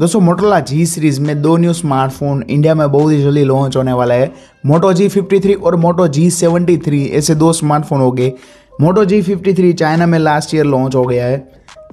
दोस्तों मोटोला जी सीरीज़ में दो न्यू स्मार्टफोन इंडिया में बहुत ही जल्दी लॉन्च होने वाला है मोटो जी फिफ्टी थ्री और मोटो जी सेवेंटी थ्री ऐसे दो स्मार्टफोन हो गए Moto G fifty three China में लास्ट ईयर लॉन्च हो गया है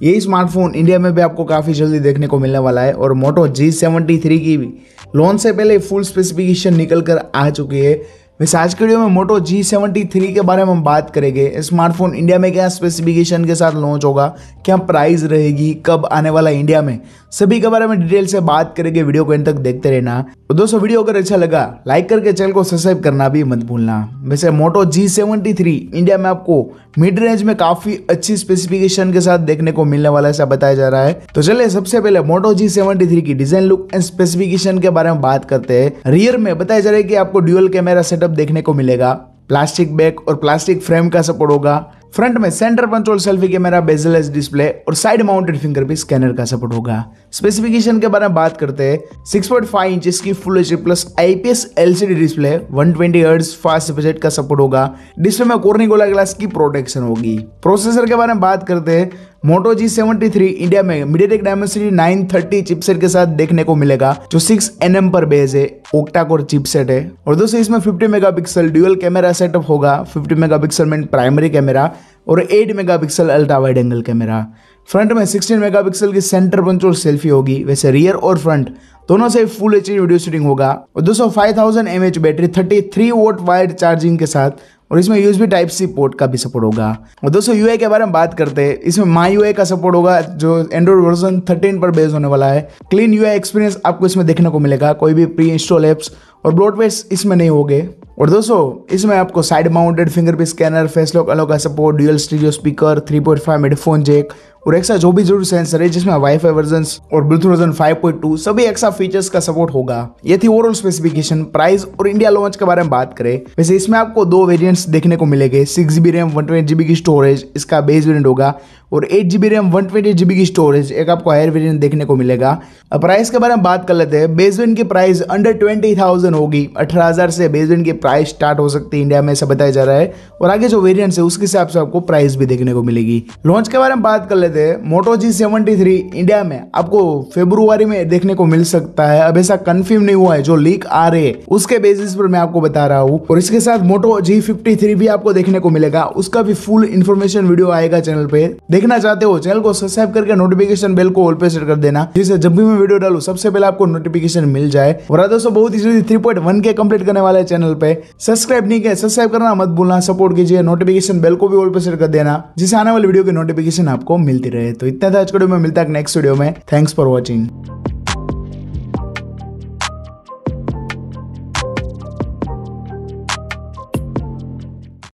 यही स्मार्टफोन इंडिया में भी आपको काफ़ी जल्दी देखने को मिलने वाला है और मोटो जी सेवेंटी थ्री की भी लॉन्च से पहले फुल स्पेसिफिकेशन निकल कर आ चुकी है वैसे आज के वीडियो में मोटो जी सेवेंटी थ्री के बारे में हम बात करेंगे स्मार्टफोन इंडिया में क्या स्पेसिफिकेशन के साथ लॉन्च होगा क्या प्राइस रहेगी कब आने वाला इंडिया में सभी के बारे में डिटेल से बात करेंगे वीडियो को एंड तक देखते रहना तो दोस्तों वीडियो अगर अच्छा लगा लाइक करके चैनल को सब्सक्राइब करना भी मत भूलना वैसे Moto G seventy three India में आपको मिड रेंज में काफी अच्छी स्पेसिफिकेशन के साथ देखने को मिलने वाला ऐसा बताया जा रहा है तो चले सबसे पहले मोटो जी सेवेंटी थ्री की डिजाइन लुक एंड स्पेसिफिकेशन के बारे में बात करते हैं रियर में बताया जा रहा है कि आपको ड्यूअल कैमरा सेटअप सेटअप देखने को मिलेगा प्लास्टिक बैग और प्लास्टिक फ्रेम का सपोर्ट होगा फ्रंट में centre control selfie camera bezelless display और साइड माउंटेड फिंगर भी स्कैनर का सपोर्ट होगा स्पेसिफिकेशन के बारे में बात करते हैं 6.5 इंच की full H plus IPS LCD display 120 twenty fast budget का सपोर्ट होगा डिस्प्ले में कोर्निकोला ग्लास की प्रोटेक्शन होगी प्रोसेसर के बारे में बात करते हैं Moto G seventy three India में मीडियाटेक डायमेंसिटी नाइन 930 चिपसेट के साथ देखने को मिलेगा जो सिक्स एन एम पर बेस है ओक्टा कोर चिपसेट है और दोस्तों इसमें fifty mega pixel dual camera setup होगा फिफ्टी मेगा पिक्सल में प्राइमरी कैमरा और eight mega pixel ultra wide angle camera front में सिक्सटीन मेगा पिक्सल की सेंटर पंच और सेल्फी होगी वैसे रियर और फ्रंट दोनों से फुल एच वीडियो शूटिंग होगा और दोस्तों five 5000 mAh battery thirty three watt wire charging के साथ और इसमें यूएसबी टाइप सी पोर्ट का भी सपोर्ट होगा और दोस्तों यू के बारे में बात करते हैं इसमें माई यू का सपोर्ट होगा जो एंड्रॉइड वर्जन 13 पर बेस होने वाला है क्लीन यू एक्सपीरियंस आपको इसमें देखने को मिलेगा कोई भी प्री इंस्टॉल एप्स और ब्रॉडवेस इसमें नहीं होंगे और दोस्तों इसमें आपको side mounted fingerprint scanner face lock अलो का support dual stereo speaker 3.5 five jack और एक्सा जो भी जरूर सेंसर है जिसमें वाईफाई वर्जन और ब्लूटूथ वर्जन 5.2 सभी एक्सा फीचर्स का सपोर्ट होगा ये थी ओवरऑल स्पेसिफिकेशन प्राइस और इंडिया लॉन्च के बारे में बात करें वैसे इसमें आपको दो वेरियंट्स देखने को मिलेगा six GB RAM one twenty GB की स्टोरेज इसका बेस वेरियंट होगा और eight G B RAM one twenty G B की स्टोरेज एक आपको हायर वेरियंट देखने को मिलेगा अब प्राइस के बारे में बात कर लेते हैं बेजविन की प्राइस अंडर ट्वेंटी थाउजेंड होगी अठारह हज़ार से बेजविन की प्राइस स्टार्ट हो सकती है इंडिया में ऐसा बताया जा रहा है और आगे जो वेरियंट्स है उसके हिसाब से आपको प्राइस भी देखने को मिलेगी लॉन्च के बारे में बात कर लेते हैं Moto G seventy three India में आपको फेब्रुआरी में देखने को मिल सकता है अब ऐसा कन्फर्म नहीं हुआ है जो लीक आ रहे उसके बेसिस पर मैं आपको बता रहा हूँ और इसके साथ मोटो जी फिफ्टी थ्री भी आपको देखने को मिलेगा उसका भी फुल इन्फॉर्मेशन वीडियो आएगा चैनल पे देखना चाहते हो चैनल को सब्सक्राइब करके नोटिफिकेशन बेल को ऑल पे सेट कर देना जिससे जब भी मैं वीडियो डालू सबसे पहले आपको नोटिफिकेशन मिल जाए और दोस्तों बहुत ही जल्दी थ्री पॉइंट वन के कम्प्लीट करने वाले चैनल पे सब्सक्राइब नहीं किया सब्सक्राइब करना मत भूलना सपोर्ट कीजिए नोटिफिकेशन बेल को भी ऑल पे सेट कर देना जिससे आने वाली वीडियो की नोटिफिकेशन आपको मिलती रहे तो इतना था आज वीडियो में मिलता है नेक्स्ट वीडियो में थैंक्स फॉर वॉचिंग